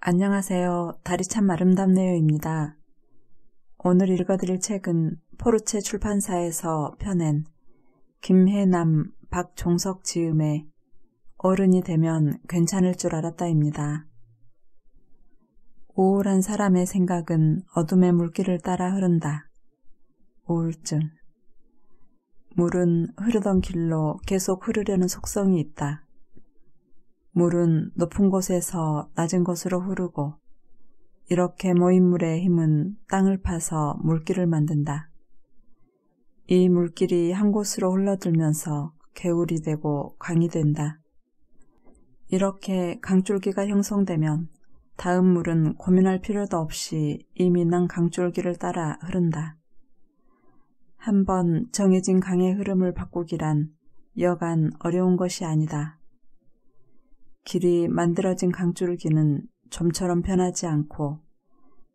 안녕하세요. 다리 참 아름답네요입니다. 오늘 읽어드릴 책은 포르체 출판사에서 펴낸 김혜남, 박종석 지음의 어른이 되면 괜찮을 줄 알았다입니다. 우울한 사람의 생각은 어둠의 물길을 따라 흐른다. 우울증. 물은 흐르던 길로 계속 흐르려는 속성이 있다. 물은 높은 곳에서 낮은 곳으로 흐르고 이렇게 모인 물의 힘은 땅을 파서 물길을 만든다. 이 물길이 한 곳으로 흘러들면서 개울이 되고 강이 된다. 이렇게 강줄기가 형성되면 다음 물은 고민할 필요도 없이 이미 난 강줄기를 따라 흐른다. 한번 정해진 강의 흐름을 바꾸기란 여간 어려운 것이 아니다. 길이 만들어진 강줄기는 좀처럼 변하지 않고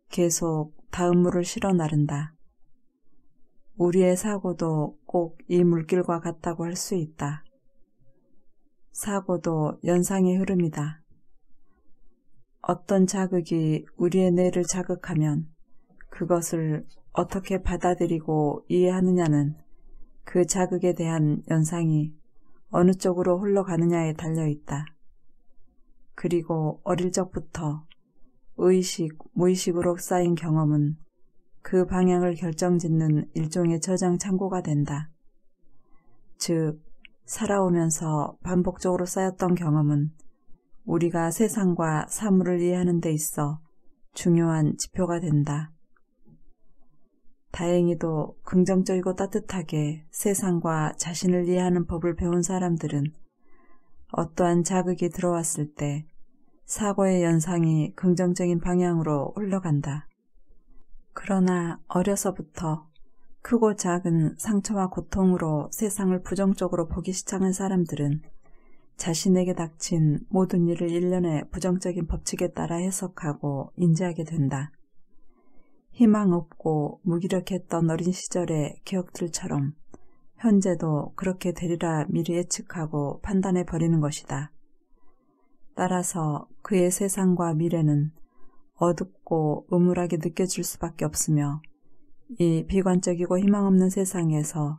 계속 다음물을 실어 나른다. 우리의 사고도 꼭 이 물길과 같다고 할 수 있다. 사고도 연상의 흐름이다. 어떤 자극이 우리의 뇌를 자극하면 그것을 어떻게 받아들이고 이해하느냐는 그 자극에 대한 연상이 어느 쪽으로 흘러가느냐에 달려 있다. 그리고 어릴 적부터 의식, 무의식으로 쌓인 경험은 그 방향을 결정짓는 일종의 저장 창고가 된다. 즉, 살아오면서 반복적으로 쌓였던 경험은 우리가 세상과 사물을 이해하는 데 있어 중요한 지표가 된다. 다행히도 긍정적이고 따뜻하게 세상과 자신을 이해하는 법을 배운 사람들은 어떠한 자극이 들어왔을 때 사고의 연상이 긍정적인 방향으로 올라간다 그러나 어려서부터 크고 작은 상처와 고통으로 세상을 부정적으로 보기 시작한 사람들은 자신에게 닥친 모든 일을 일련의 부정적인 법칙에 따라 해석하고 인지하게 된다. 희망 없고 무기력했던 어린 시절의 기억들처럼 현재도 그렇게 되리라 미리 예측하고 판단해 버리는 것이다. 따라서 그의 세상과 미래는 어둡고 음울하게 느껴질 수밖에 없으며 이 비관적이고 희망 없는 세상에서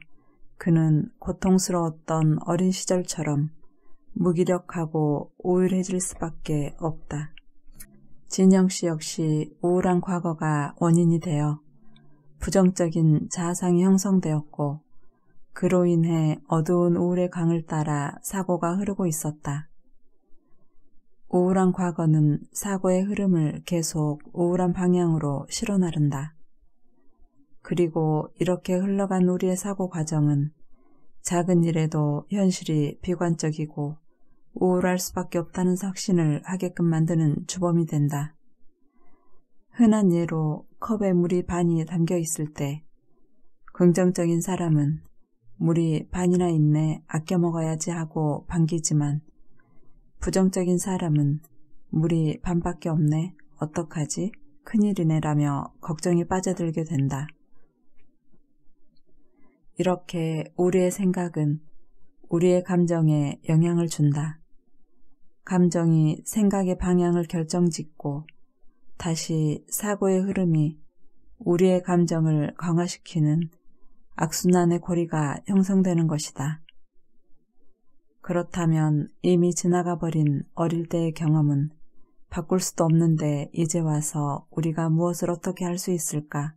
그는 고통스러웠던 어린 시절처럼 무기력하고 우울해질 수밖에 없다. 진영 씨 역시 우울한 과거가 원인이 되어 부정적인 자아상이 형성되었고 그로 인해 어두운 우울의 강을 따라 사고가 흐르고 있었다. 우울한 과거는 사고의 흐름을 계속 우울한 방향으로 실어 나른다. 그리고 이렇게 흘러간 우리의 사고 과정은 작은 일에도 현실이 비관적이고 우울할 수밖에 없다는 확신을 하게끔 만드는 주범이 된다. 흔한 예로 컵에 물이 반이 담겨 있을 때 긍정적인 사람은 물이 반이나 있네 아껴 먹어야지 하고 반기지만 부정적인 사람은 물이 반밖에 없네 어떡하지 큰일이네라며 걱정에 빠져들게 된다. 이렇게 우리의 생각은 우리의 감정에 영향을 준다. 감정이 생각의 방향을 결정짓고 다시 사고의 흐름이 우리의 감정을 강화시키는 악순환의 고리가 형성되는 것이다. 그렇다면 이미 지나가 버린 어릴 때의 경험은 바꿀 수도 없는데 이제 와서 우리가 무엇을 어떻게 할 수 있을까?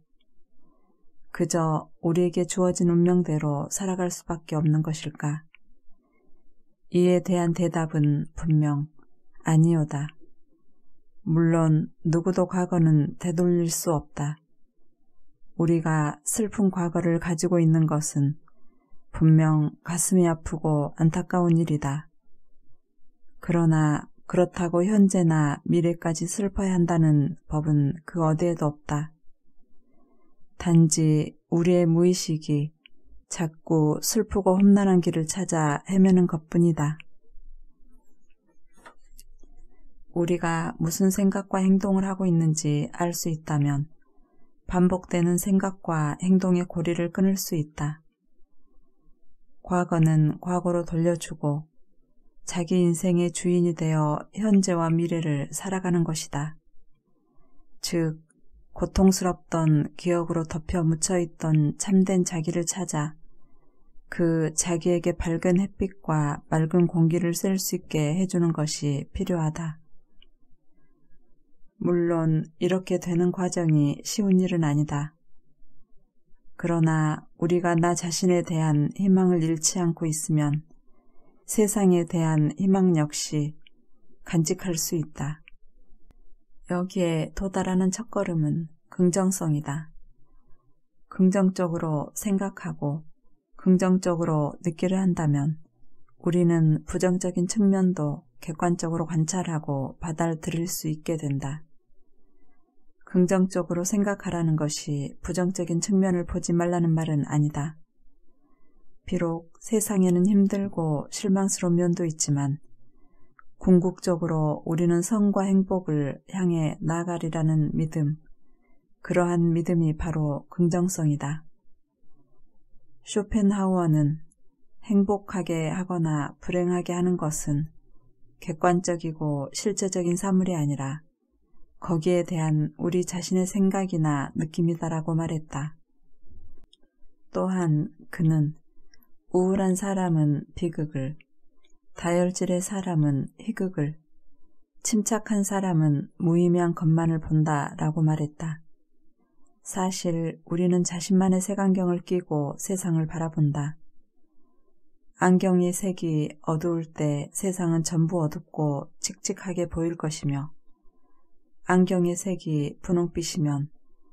그저 우리에게 주어진 운명대로 살아갈 수밖에 없는 것일까? 이에 대한 대답은 분명 아니오다. 물론 누구도 과거는 되돌릴 수 없다. 우리가 슬픈 과거를 가지고 있는 것은 분명 가슴이 아프고 안타까운 일이다. 그러나 그렇다고 현재나 미래까지 슬퍼야 한다는 법은 그 어디에도 없다. 단지 우리의 무의식이 자꾸 슬프고 험난한 길을 찾아 헤매는 것뿐이다. 우리가 무슨 생각과 행동을 하고 있는지 알 수 있다면 반복되는 생각과 행동의 고리를 끊을 수 있다. 과거는 과거로 돌려주고 자기 인생의 주인이 되어 현재와 미래를 살아가는 것이다. 즉, 고통스럽던 기억으로 덮여 묻혀 있던 참된 자기를 찾아 그 자기에게 밝은 햇빛과 맑은 공기를 쐴 수 있게 해주는 것이 필요하다. 물론 이렇게 되는 과정이 쉬운 일은 아니다. 그러나 우리가 나 자신에 대한 희망을 잃지 않고 있으면 세상에 대한 희망 역시 간직할 수 있다. 여기에 도달하는 첫걸음은 긍정성이다. 긍정적으로 생각하고 긍정적으로 느끼려 한다면 우리는 부정적인 측면도 객관적으로 관찰하고 받아들일 수 있게 된다. 긍정적으로 생각하라는 것이 부정적인 측면을 보지 말라는 말은 아니다. 비록 세상에는 힘들고 실망스러운 면도 있지만 궁극적으로 우리는 성과 행복을 향해 나아가리라는 믿음, 그러한 믿음이 바로 긍정성이다. 쇼펜하우어는 행복하게 하거나 불행하게 하는 것은 객관적이고 실제적인 사물이 아니라 거기에 대한 우리 자신의 생각이나 느낌이다라고 말했다. 또한 그는 우울한 사람은 비극을, 다혈질의 사람은 희극을, 침착한 사람은 무의미한 것만을 본다 라고 말했다. 사실 우리는 자신만의 색안경을 끼고 세상을 바라본다. 안경의 색이 어두울 때 세상은 전부 어둡고 칙칙하게 보일 것이며 안경의 색이 분홍빛이면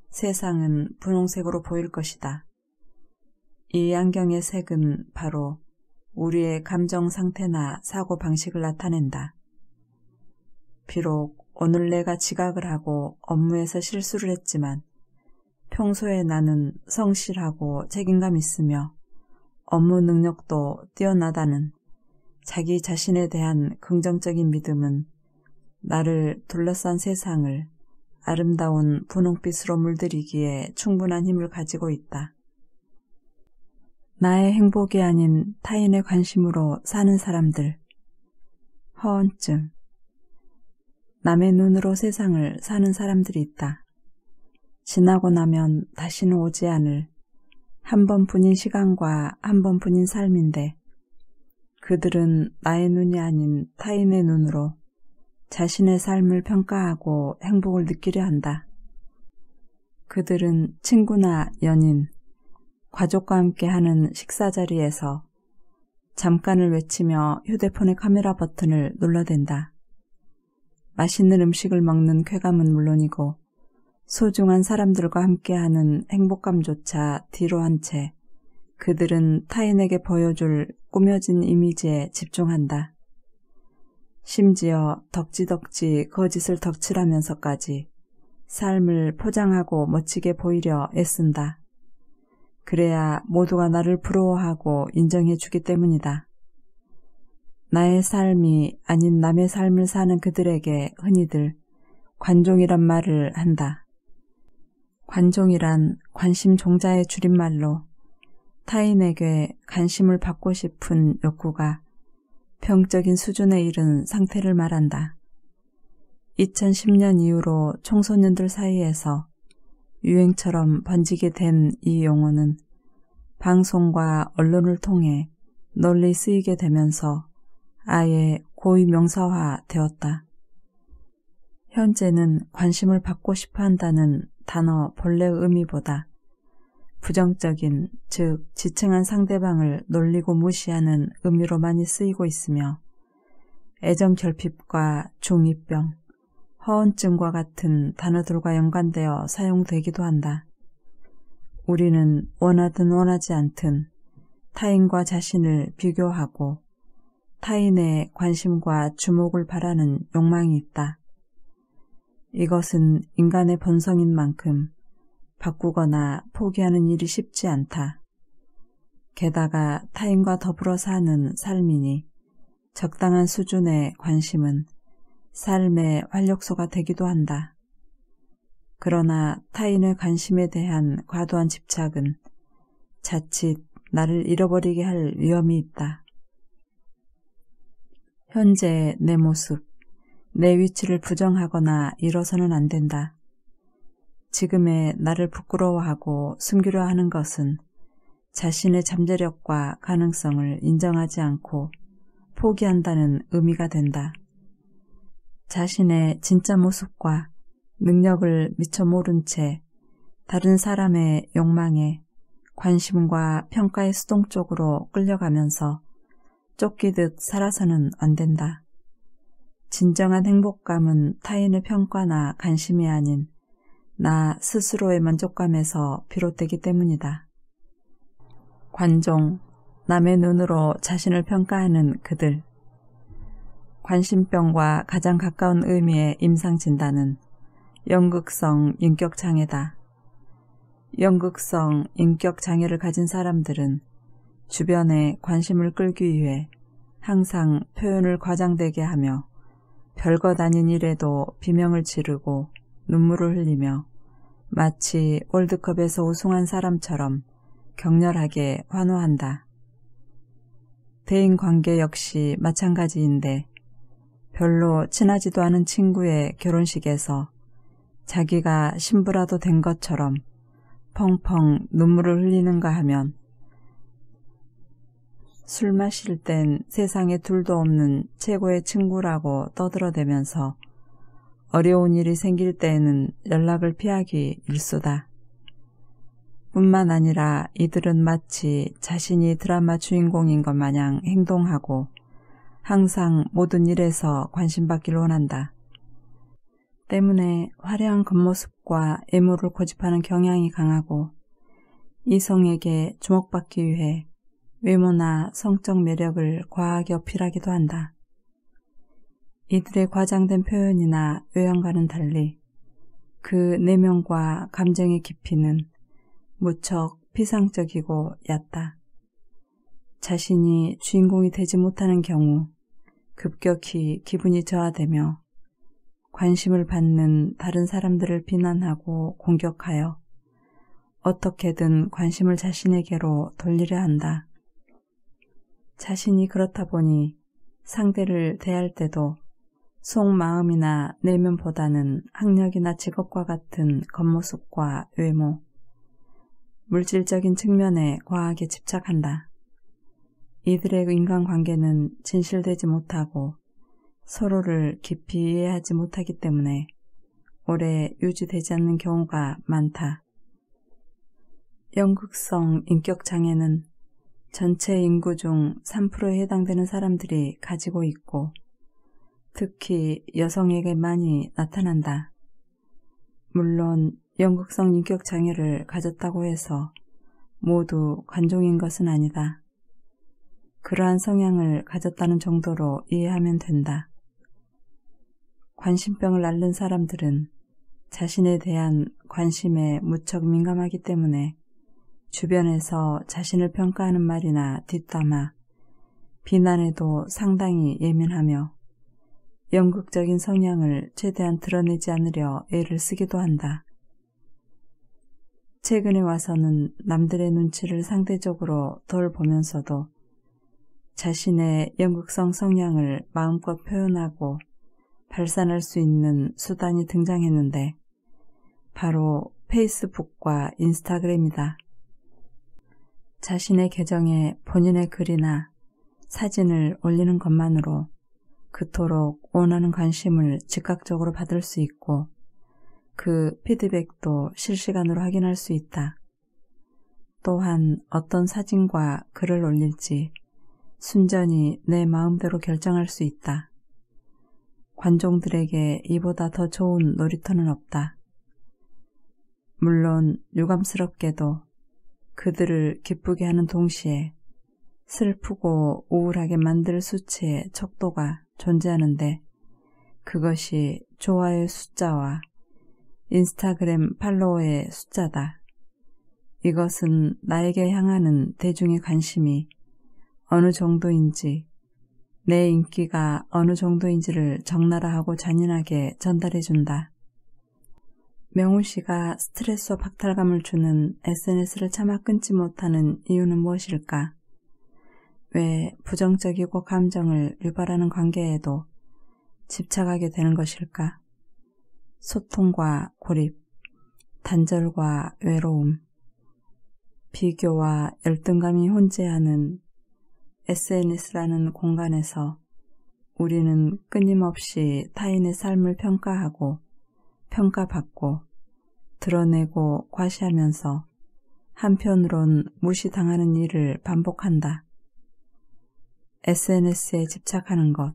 세상은 분홍색으로 보일 것이다. 이 안경의 색은 바로 우리의 감정 상태나 사고 방식을 나타낸다. 비록 오늘 내가 지각을 하고 업무에서 실수를 했지만 평소에 나는 성실하고 책임감 있으며 업무 능력도 뛰어나다는 자기 자신에 대한 긍정적인 믿음은 나를 둘러싼 세상을 아름다운 분홍빛으로 물들이기에 충분한 힘을 가지고 있다. 나의 행복이 아닌 타인의 관심으로 사는 사람들. 허언증. 남의 눈으로 세상을 사는 사람들이 있다. 지나고 나면 다시는 오지 않을 한 번뿐인 시간과 한 번뿐인 삶인데 그들은 나의 눈이 아닌 타인의 눈으로 자신의 삶을 평가하고 행복을 느끼려 한다. 그들은 친구나 연인, 가족과 함께 하는 식사 자리에서 잠깐을 외치며 휴대폰의 카메라 버튼을 눌러댄다. 맛있는 음식을 먹는 쾌감은 물론이고 소중한 사람들과 함께하는 행복감조차 뒤로 한 채 그들은 타인에게 보여줄 꾸며진 이미지에 집중한다. 심지어 덕지덕지 거짓을 덕칠하면서까지 삶을 포장하고 멋지게 보이려 애쓴다. 그래야 모두가 나를 부러워하고 인정해 주기 때문이다. 나의 삶이 아닌 남의 삶을 사는 그들에게 흔히들 관종이란 말을 한다. 관종이란 관심 종자의 줄임말로 타인에게 관심을 받고 싶은 욕구가 병적인 수준에 이른 상태를 말한다. 2010년 이후로 청소년들 사이에서 유행처럼 번지게 된 이 용어는 방송과 언론을 통해 널리 쓰이게 되면서 아예 고위 명사화 되었다. 현재는 관심을 받고 싶어 한다는 단어 본래 의미보다 부정적인, 즉 지층한 상대방을 놀리고 무시하는 의미로 많이 쓰이고 있으며 애정 결핍과 중이병, 허언증과 같은 단어들과 연관되어 사용되기도 한다. 우리는 원하든 원하지 않든 타인과 자신을 비교하고 타인의 관심과 주목을 바라는 욕망이 있다. 이것은 인간의 본성인 만큼 바꾸거나 포기하는 일이 쉽지 않다. 게다가 타인과 더불어 사는 삶이니 적당한 수준의 관심은 삶의 활력소가 되기도 한다. 그러나 타인의 관심에 대한 과도한 집착은 자칫 나를 잃어버리게 할 위험이 있다. 현재 내 모습, 내 위치를 부정하거나 잃어서는 안 된다. 지금의 나를 부끄러워하고 숨기려 하는 것은 자신의 잠재력과 가능성을 인정하지 않고 포기한다는 의미가 된다. 자신의 진짜 모습과 능력을 미처 모른 채 다른 사람의 욕망에 관심과 평가의 수동 쪽으로 끌려가면서 쫓기듯 살아서는 안 된다. 진정한 행복감은 타인의 평가나 관심이 아닌 나 스스로의 만족감에서 비롯되기 때문이다. 관종, 남의 눈으로 자신을 평가하는 그들. 관심병과 가장 가까운 의미의 임상진단은 연극성 인격장애다. 연극성 인격장애를 가진 사람들은 주변에 관심을 끌기 위해 항상 표현을 과장되게 하며 별것 아닌 일에도 비명을 지르고 눈물을 흘리며 마치 월드컵에서 우승한 사람처럼 격렬하게 환호한다. 대인 관계 역시 마찬가지인데 별로 친하지도 않은 친구의 결혼식에서 자기가 신부라도 된 것처럼 펑펑 눈물을 흘리는가 하면 술 마실 땐 세상에 둘도 없는 최고의 친구라고 떠들어대면서 어려운 일이 생길 때에는 연락을 피하기 일쑤다 뿐만 아니라 이들은 마치 자신이 드라마 주인공인 것 마냥 행동하고 항상 모든 일에서 관심받기를 원한다. 때문에 화려한 겉모습과 외모를 고집하는 경향이 강하고 이성에게 주목받기 위해 외모나 성적 매력을 과하게 어필하기도 한다. 이들의 과장된 표현이나 외양과는 달리 그 내면과 감정의 깊이는 무척 피상적이고 얕다. 자신이 주인공이 되지 못하는 경우 급격히 기분이 저하되며 관심을 받는 다른 사람들을 비난하고 공격하여 어떻게든 관심을 자신에게로 돌리려 한다. 자신이 그렇다 보니 상대를 대할 때도 속마음이나 내면보다는 학력이나 직업과 같은 겉모습과 외모, 물질적인 측면에 과하게 집착한다. 이들의 인간관계는 진실되지 못하고 서로를 깊이 이해하지 못하기 때문에 오래 유지되지 않는 경우가 많다. 영극성 인격장애는 전체 인구 중 3%에 해당되는 사람들이 가지고 있고 특히 여성에게 많이 나타난다. 물론 영극성 인격 장애를 가졌다고 해서 모두 관종인 것은 아니다. 그러한 성향을 가졌다는 정도로 이해하면 된다. 관심병을 앓는 사람들은 자신에 대한 관심에 무척 민감하기 때문에 주변에서 자신을 평가하는 말이나 뒷담화, 비난에도 상당히 예민하며 영극적인 성향을 최대한 드러내지 않으려 애를 쓰기도 한다. 최근에 와서는 남들의 눈치를 상대적으로 덜 보면서도 자신의 연극성 성향을 마음껏 표현하고 발산할 수 있는 수단이 등장했는데 바로 페이스북과 인스타그램이다. 자신의 계정에 본인의 글이나 사진을 올리는 것만으로 그토록 원하는 관심을 즉각적으로 받을 수 있고 그 피드백도 실시간으로 확인할 수 있다. 또한 어떤 사진과 글을 올릴지 순전히 내 마음대로 결정할 수 있다. 관종들에게 이보다 더 좋은 놀이터는 없다. 물론 유감스럽게도 그들을 기쁘게 하는 동시에 슬프고 우울하게 만들 수치의 척도가 존재하는데 그것이 좋아요 숫자와 인스타그램 팔로워의 숫자다. 이것은 나에게 향하는 대중의 관심이 어느 정도인지 내 인기가 어느 정도인지를 적나라하고 잔인하게 전달해준다. 명우 씨가 스트레스와 박탈감을 주는 SNS를 차마 끊지 못하는 이유는 무엇일까? 왜 부정적이고 감정을 유발하는 관계에도 집착하게 되는 것일까? 소통과 고립, 단절과 외로움, 비교와 열등감이 혼재하는 SNS라는 공간에서 우리는 끊임없이 타인의 삶을 평가하고 평가받고 드러내고 과시하면서 한편으론 무시당하는 일을 반복한다. SNS에 집착하는 것,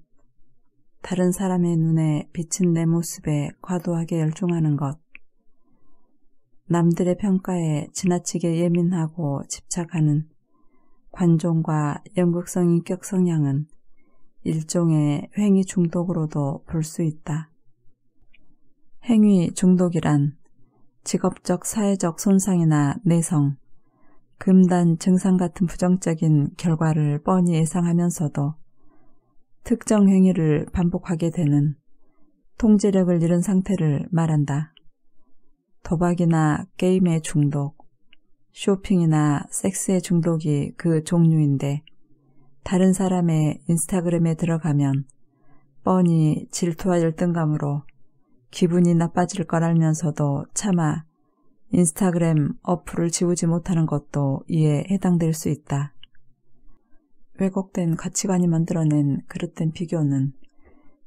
다른 사람의 눈에 비친 내 모습에 과도하게 열중하는 것, 남들의 평가에 지나치게 예민하고 집착하는 관종과 연극성 인격 성향은 일종의 행위 중독으로도 볼 수 있다. 행위 중독이란 직업적 사회적 손상이나 내성, 금단 증상 같은 부정적인 결과를 뻔히 예상하면서도 특정 행위를 반복하게 되는 통제력을 잃은 상태를 말한다. 도박이나 게임의 중독, 쇼핑이나 섹스의 중독이 그 종류인데 다른 사람의 인스타그램에 들어가면 뻔히 질투와 열등감으로 기분이 나빠질 걸 알면서도 차마 인스타그램 어플을 지우지 못하는 것도 이에 해당될 수 있다. 왜곡된 가치관이 만들어낸 그릇된 비교는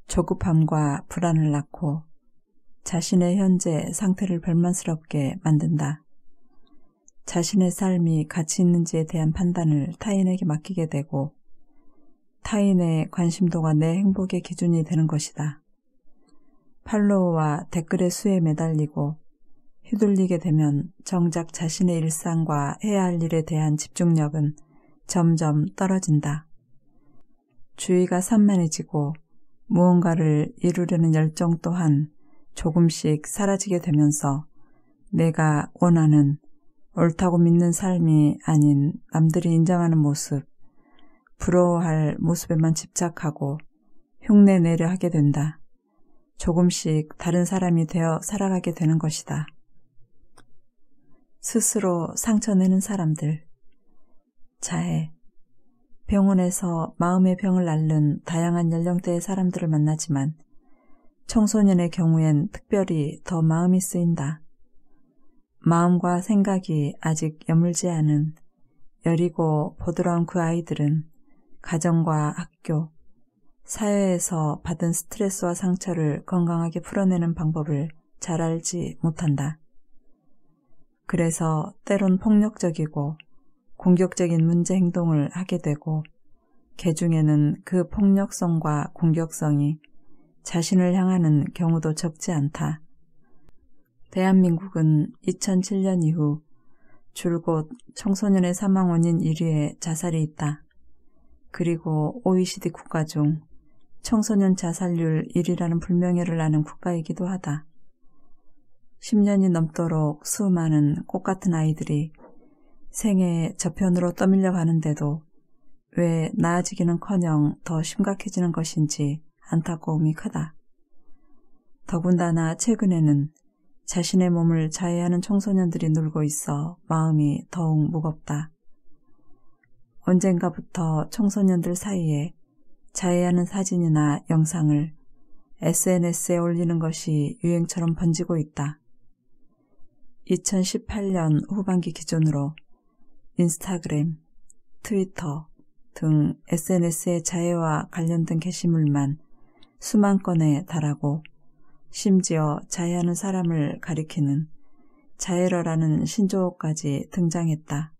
조급함과 불안을 낳고 자신의 현재 상태를 별만스럽게 만든다. 자신의 삶이 가치 있는지에 대한 판단을 타인에게 맡기게 되고 타인의 관심도가 내 행복의 기준이 되는 것이다. 팔로워와 댓글의 수에 매달리고 휘둘리게 되면 정작 자신의 일상과 해야 할 일에 대한 집중력은 점점 떨어진다. 주의가 산만해지고 무언가를 이루려는 열정 또한 조금씩 사라지게 되면서 내가 원하는 옳다고 믿는 삶이 아닌 남들이 인정하는 모습, 부러워할 모습에만 집착하고 흉내 내려 하게 된다. 조금씩 다른 사람이 되어 살아가게 되는 것이다. 스스로 상처내는 사람들, 자해, 병원에서 마음의 병을 앓는 다양한 연령대의 사람들을 만나지만 청소년의 경우엔 특별히 더 마음이 쓰인다. 마음과 생각이 아직 여물지 않은 여리고 보드러운 그 아이들은 가정과 학교, 사회에서 받은 스트레스와 상처를 건강하게 풀어내는 방법을 잘 알지 못한다. 그래서 때론 폭력적이고 공격적인 문제 행동을 하게 되고 개중에는 그 폭력성과 공격성이 자신을 향하는 경우도 적지 않다. 대한민국은 2007년 이후 줄곧 청소년의 사망 원인 1위에 자살이 있다. 그리고 OECD 국가 중 청소년 자살률 1위라는 불명예를 아는 국가이기도 하다. 10년이 넘도록 수많은 꽃 같은 아이들이 생애 의 저편으로 떠밀려 가는데도 왜 나아지기는 커녕 더 심각해지는 것인지 안타까움이 크다. 더군다나 최근에는 자신의 몸을 자해하는 청소년들이 놀고 있어 마음이 더욱 무겁다. 언젠가부터 청소년들 사이에 자해하는 사진이나 영상을 SNS에 올리는 것이 유행처럼 번지고 있다. 2018년 후반기 기준으로 인스타그램, 트위터 등 SNS의 자해와 관련된 게시물만 수만 건에 달하고 심지어 자해하는 사람을 가리키는 자해러라는 신조어까지 등장했다.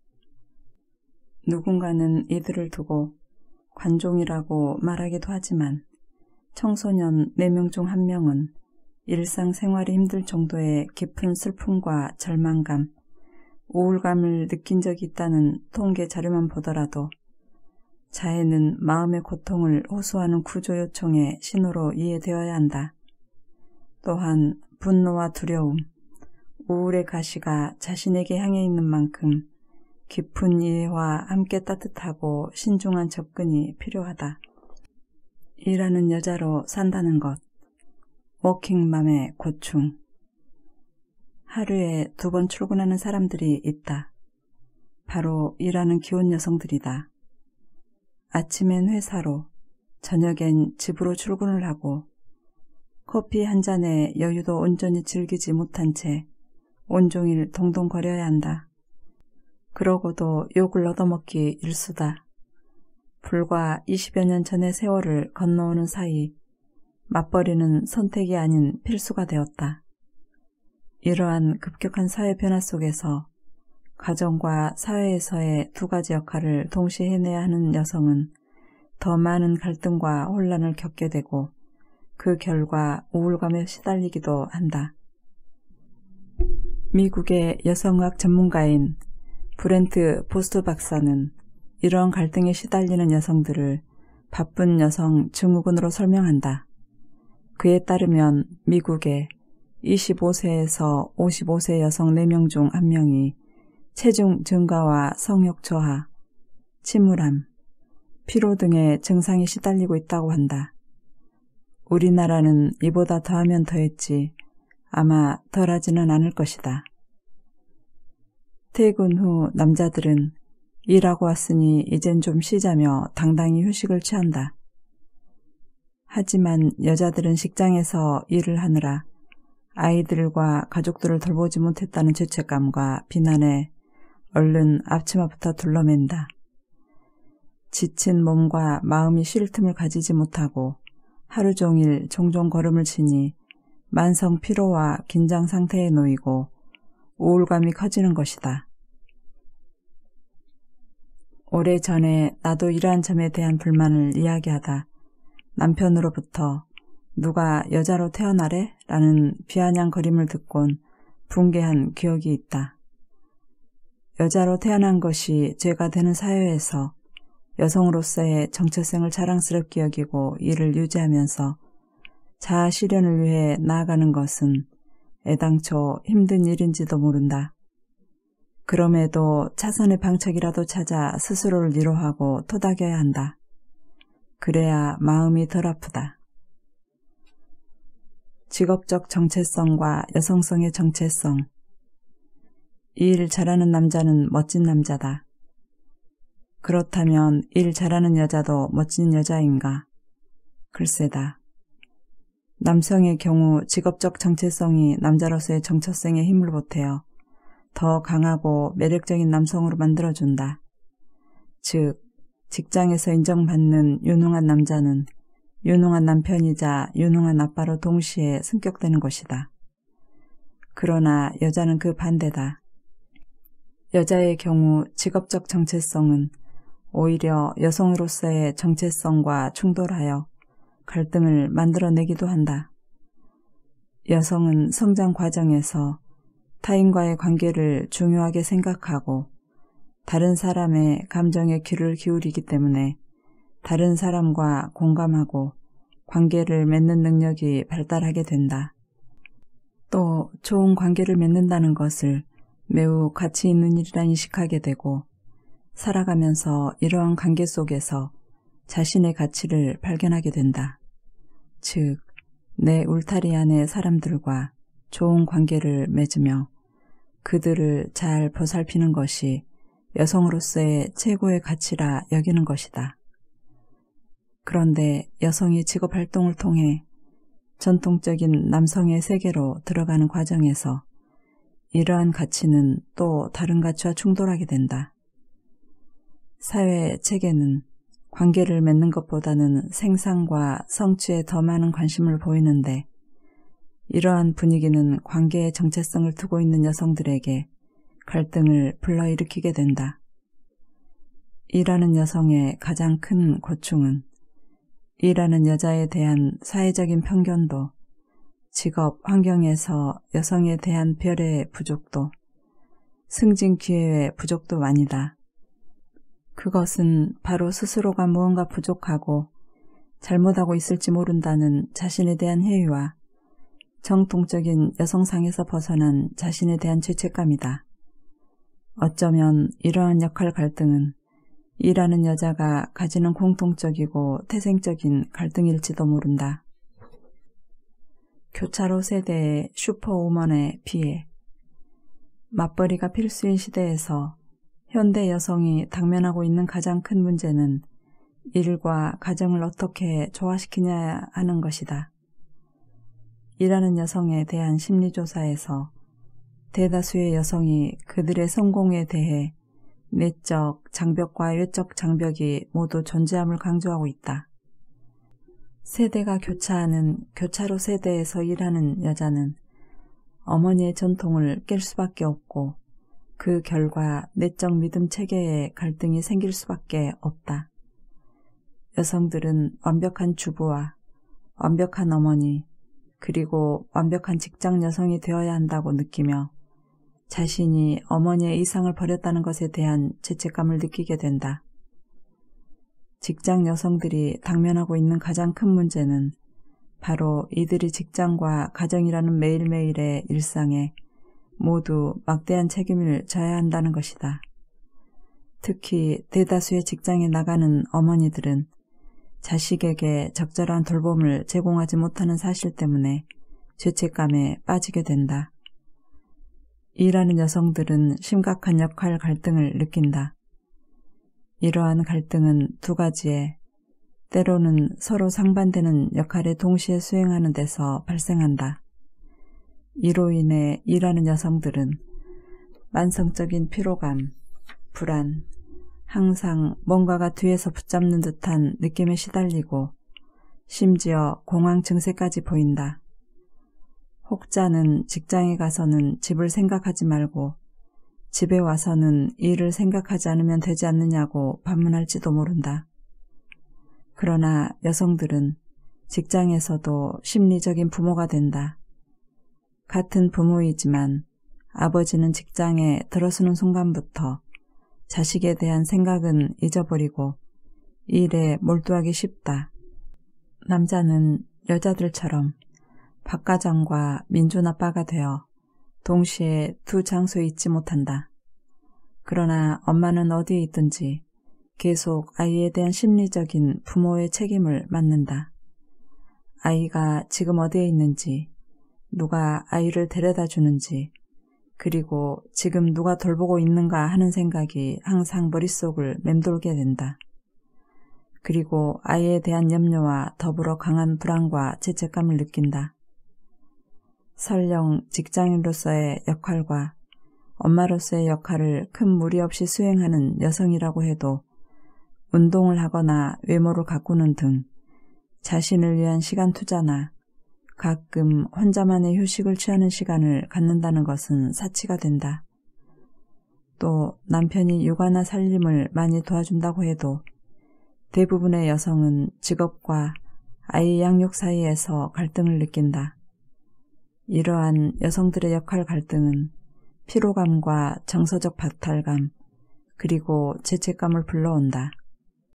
누군가는 이들을 두고 관종이라고 말하기도 하지만 청소년 4명 중 1명은 일상생활이 힘들 정도의 깊은 슬픔과 절망감, 우울감을 느낀 적이 있다는 통계 자료만 보더라도 자해는 마음의 고통을 호소하는 구조 요청의 신호로 이해되어야 한다. 또한 분노와 두려움, 우울의 가시가 자신에게 향해 있는 만큼 깊은 이해와 함께 따뜻하고 신중한 접근이 필요하다. 일하는 여자로 산다는 것. 워킹맘의 고충. 하루에 두 번 출근하는 사람들이 있다. 바로 일하는 기혼 여성들이다. 아침엔 회사로, 저녁엔 집으로 출근을 하고, 커피 한 잔에 여유도 온전히 즐기지 못한 채 온종일 동동거려야 한다. 그러고도 욕을 얻어먹기 일수다. 불과 20여 년 전의 세월을 건너오는 사이 맞벌이는 선택이 아닌 필수가 되었다. 이러한 급격한 사회 변화 속에서 가정과 사회에서의 두 가지 역할을 동시에 해내야 하는 여성은 더 많은 갈등과 혼란을 겪게 되고 그 결과 우울감에 시달리기도 한다. 미국의 여성학 전문가인 브렌트 보스트 박사는 이러한 갈등에 시달리는 여성들을 바쁜 여성 증후군으로 설명한다. 그에 따르면 미국의 25세에서 55세 여성 4명 중 1명이 체중 증가와 성욕 저하, 침울함, 피로 등의 증상이 시달리고 있다고 한다. 우리나라는 이보다 더하면 더했지 아마 덜하지는 않을 것이다. 퇴근 후 남자들은 일하고 왔으니 이젠 좀 쉬자며 당당히 휴식을 취한다. 하지만 여자들은 직장에서 일을 하느라 아이들과 가족들을 돌보지 못했다는 죄책감과 비난에 얼른 앞치마부터 둘러맨다. 지친 몸과 마음이 쉴 틈을 가지지 못하고 하루 종일 종종 걸음을 치니 만성 피로와 긴장 상태에 놓이고 우울감이 커지는 것이다. 오래 전에 나도 이러한 점에 대한 불만을 이야기하다 남편으로부터 누가 여자로 태어나래? 라는 비아냥거림을 듣곤 붕괴한 기억이 있다. 여자로 태어난 것이 죄가 되는 사회에서 여성으로서의 정체성을 자랑스럽게 여기고 이를 유지하면서 자아 실현을 위해 나아가는 것은 애당초 힘든 일인지도 모른다. 그럼에도 차선의 방책이라도 찾아 스스로를 위로하고 토닥여야 한다. 그래야 마음이 덜 아프다. 직업적 정체성과 여성성의 정체성. 일 잘하는 남자는 멋진 남자다. 그렇다면 일 잘하는 여자도 멋진 여자인가? 글쎄다. 남성의 경우 직업적 정체성이 남자로서의 정체성에 힘을 보태어 더 강하고 매력적인 남성으로 만들어준다. 즉, 직장에서 인정받는 유능한 남자는 유능한 남편이자 유능한 아빠로 동시에 승격되는 것이다. 그러나 여자는 그 반대다. 여자의 경우 직업적 정체성은 오히려 여성으로서의 정체성과 충돌하여 갈등을 만들어내기도 한다. 여성은 성장 과정에서 타인과의 관계를 중요하게 생각하고 다른 사람의 감정에 귀를 기울이기 때문에 다른 사람과 공감하고 관계를 맺는 능력이 발달하게 된다. 또 좋은 관계를 맺는다는 것을 매우 가치 있는 일이라 인식하게 되고 살아가면서 이러한 관계 속에서 자신의 가치를 발견하게 된다. 즉, 내 울타리 안의 사람들과 좋은 관계를 맺으며 그들을 잘 보살피는 것이 여성으로서의 최고의 가치라 여기는 것이다. 그런데 여성이 직업 활동을 통해 전통적인 남성의 세계로 들어가는 과정에서 이러한 가치는 또 다른 가치와 충돌하게 된다. 사회 체계는 관계를 맺는 것보다는 생산과 성취에 더 많은 관심을 보이는데 이러한 분위기는 관계의 정체성을 두고 있는 여성들에게 갈등을 불러일으키게 된다. 일하는 여성의 가장 큰 고충은 일하는 여자에 대한 사회적인 편견도 직업 환경에서 여성에 대한 별의 부족도 승진 기회의 부족도 아니다. 그것은 바로 스스로가 무언가 부족하고 잘못하고 있을지 모른다는 자신에 대한 회의와 정통적인 여성상에서 벗어난 자신에 대한 죄책감이다. 어쩌면 이러한 역할 갈등은 일하는 여자가 가지는 공통적이고 태생적인 갈등일지도 모른다. 교차로 세대의 슈퍼우먼에 비해 맞벌이가 필수인 시대에서 현대 여성이 당면하고 있는 가장 큰 문제는 일과 가정을 어떻게 조화시키냐 하는 것이다. 일하는 여성에 대한 심리조사에서 대다수의 여성이 그들의 성공에 대해 내적 장벽과 외적 장벽이 모두 존재함을 강조하고 있다. 세대가 교차하는 교차로 세대에서 일하는 여자는 어머니의 전통을 깰 수밖에 없고 그 결과 내적 믿음 체계에 갈등이 생길 수밖에 없다. 여성들은 완벽한 주부와 완벽한 어머니 그리고 완벽한 직장 여성이 되어야 한다고 느끼며 자신이 어머니의 이상을 버렸다는 것에 대한 죄책감을 느끼게 된다. 직장 여성들이 당면하고 있는 가장 큰 문제는 바로 이들이 직장과 가정이라는 매일매일의 일상에 모두 막대한 책임을 져야 한다는 것이다. 특히 대다수의 직장에 나가는 어머니들은 자식에게 적절한 돌봄을 제공하지 못하는 사실 때문에 죄책감에 빠지게 된다. 일하는 여성들은 심각한 역할 갈등을 느낀다. 이러한 갈등은 두 가지에 때로는 서로 상반되는 역할을 동시에 수행하는 데서 발생한다. 이로 인해 일하는 여성들은 만성적인 피로감, 불안, 항상 뭔가가 뒤에서 붙잡는 듯한 느낌에 시달리고 심지어 공황 증세까지 보인다. 혹자는 직장에 가서는 집을 생각하지 말고 집에 와서는 일을 생각하지 않으면 되지 않느냐고 반문할지도 모른다. 그러나 여성들은 직장에서도 심리적인 부모가 된다. 같은 부모이지만 아버지는 직장에 들어서는 순간부터 자식에 대한 생각은 잊어버리고 일에 몰두하기 쉽다. 남자는 여자들처럼 박 과장과 민준 아빠가 되어 동시에 두 장소에 있지 못한다. 그러나 엄마는 어디에 있든지 계속 아이에 대한 심리적인 부모의 책임을 맡는다. 아이가 지금 어디에 있는지, 누가 아이를 데려다 주는지, 그리고 지금 누가 돌보고 있는가 하는 생각이 항상 머릿속을 맴돌게 된다. 그리고 아이에 대한 염려와 더불어 강한 불안과 죄책감을 느낀다. 설령 직장인으로서의 역할과 엄마로서의 역할을 큰 무리 없이 수행하는 여성이라고 해도 운동을 하거나 외모를 가꾸는 등 자신을 위한 시간 투자나 가끔 혼자만의 휴식을 취하는 시간을 갖는다는 것은 사치가 된다. 또 남편이 육아나 살림을 많이 도와준다고 해도 대부분의 여성은 직업과 아이 양육 사이에서 갈등을 느낀다. 이러한 여성들의 역할 갈등은 피로감과 정서적 박탈감, 그리고 죄책감을 불러온다.